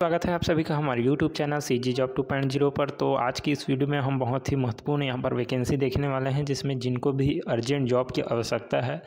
स्वागत है आप सभी का हमारे YouTube channel C G job two point zero पर तो आज की इस वीडियो में हम बहुत ही महत्वपूर्ण यहाँ पर वैकेंसी देखने वाले हैं जिसमें जिनको भी अर्जेंट जॉब की आवश्यकता है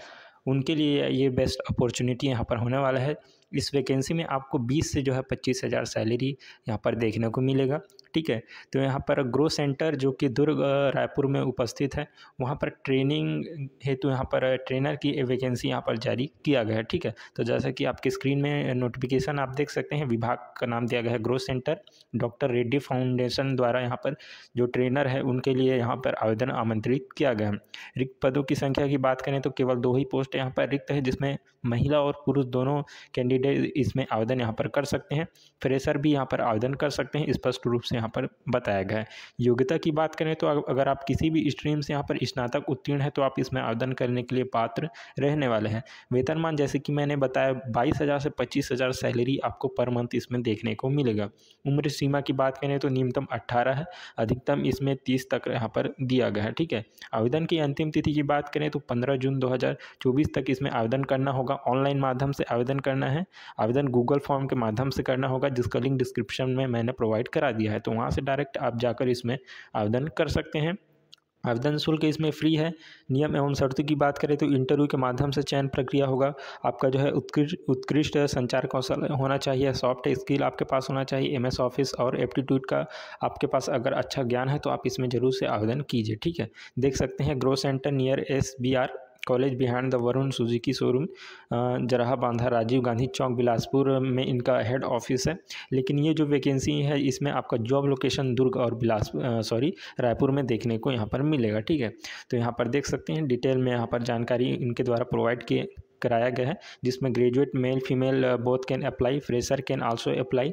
उनके लिए ये बेस्ट अपॉर्चुनिटी यहाँ पर होने वाला है इस वैकेंसी में आपको बीस से जो है पच्चीस हज़ार सैलरी यहाँ पर देखने को मिलेगा ठीक है तो यहाँ पर ग्रो सेंटर जो कि दुर्ग रायपुर में उपस्थित है वहाँ पर ट्रेनिंग हेतु तो यहाँ पर ट्रेनर की वैकेंसी यहाँ पर जारी किया गया है ठीक है तो जैसा कि आपके स्क्रीन में नोटिफिकेशन आप देख सकते हैं विभाग का नाम दिया गया है grow centre doctor Reddy foundation द्वारा यहाँ पर जो ट्रेनर है उनके लिए यहाँ पर आवेदन आमंत्रित किया गया है रिक्त पदों की संख्या की बात करें तो केवल दो ही पोस्ट यहाँ पर रिक्त है जिसमें महिला और पुरुष दोनों कैंडिडेट कैंडिडेट इसमें आवेदन यहाँ पर कर सकते हैं फ्रेशर भी यहाँ पर आवेदन कर सकते हैं स्पष्ट रूप से यहाँ पर बताया गया है योग्यता की बात करें तो अगर आप किसी भी स्ट्रीम से यहाँ पर स्नातक उत्तीर्ण है तो आप इसमें आवेदन करने के लिए पात्र रहने वाले हैं वेतनमान जैसे कि मैंने बताया बाईस हज़ार से पच्चीस हज़ार सैलरी आपको पर मंथ इसमें देखने को मिलेगा उम्र सीमा की बात करें तो न्यूनतम अट्ठारह है अधिकतम इसमें तीस तक यहाँ पर दिया गया है ठीक है आवेदन की अंतिम तिथि की बात करें तो पंद्रह जून दो तक इसमें आवेदन करना होगा ऑनलाइन माध्यम से आवेदन करना है आवेदन गूगल फॉर्म के माध्यम से करना होगा जिसका लिंक डिस्क्रिप्शन में मैंने प्रोवाइड करा दिया है तो वहाँ से डायरेक्ट आप जाकर इसमें आवेदन कर सकते हैं आवेदन शुल्क इसमें फ्री है नियम एवं शर्तों की बात करें तो इंटरव्यू के माध्यम से चयन प्रक्रिया होगा आपका जो है उत्कृष्ट उत्कृष्ट संचार कौशल होना चाहिए सॉफ्ट स्किल आपके पास होना चाहिए एमएस ऑफिस और एप्टीट्यूड का आपके पास अगर अच्छा ज्ञान है तो आप इसमें ज़रूर से आवेदन कीजिए ठीक है देख सकते हैं grow centre near S B R college behind the Varun Suzuki showroom जराहा बांधा राजीव गांधी चौक बिलासपुर में इनका हेड ऑफिस है लेकिन ये जो वैकेंसी है इसमें आपका जॉब लोकेशन दुर्ग और बिलासपुर सॉरी रायपुर में देखने को यहाँ पर मिलेगा ठीक है तो यहाँ पर देख सकते हैं डिटेल में यहाँ पर जानकारी इनके द्वारा प्रोवाइड किए कराया गया है जिसमें graduate male female both can apply fresher can also apply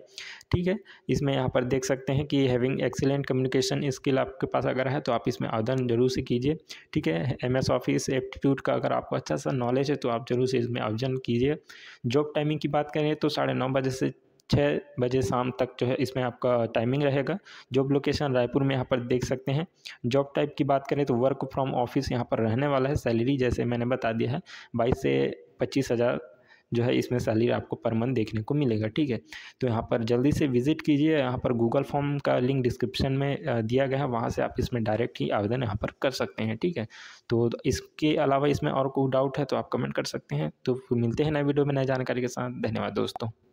ठीक है इसमें यहाँ पर देख सकते हैं कि हैविंग एक्सीलेंट कम्युनिकेशन स्किल आपके पास अगर है तो आप इसमें आवेदन जरूर से कीजिए ठीक है एम एस ऑफिस एप्टीट्यूड का अगर आपको अच्छा सा नॉलेज है तो आप जरूर से इसमें आवेदन कीजिए जॉब टाइमिंग की बात करें तो साढ़े नौ बजे से छः बजे शाम तक जो है इसमें आपका टाइमिंग रहेगा जॉब लोकेशन रायपुर में यहाँ पर देख सकते हैं जॉब टाइप की बात करें तो वर्क फ्रॉम ऑफिस यहाँ पर रहने वाला है सैलरी जैसे मैंने बता दिया है बाईस से पच्चीस हज़ार जो है इसमें सैलरी आपको पर मंथ देखने को मिलेगा ठीक है तो यहाँ पर जल्दी से विजिट कीजिए यहाँ पर गूगल फॉर्म का लिंक डिस्क्रिप्शन में दिया गया है वहाँ से आप इसमें डायरेक्ट ही आवेदन यहाँ पर कर सकते हैं ठीक है तो इसके अलावा इसमें और कोई डाउट है तो आप कमेंट कर सकते हैं तो मिलते हैं नए वीडियो में नए जानकारी के साथ धन्यवाद दोस्तों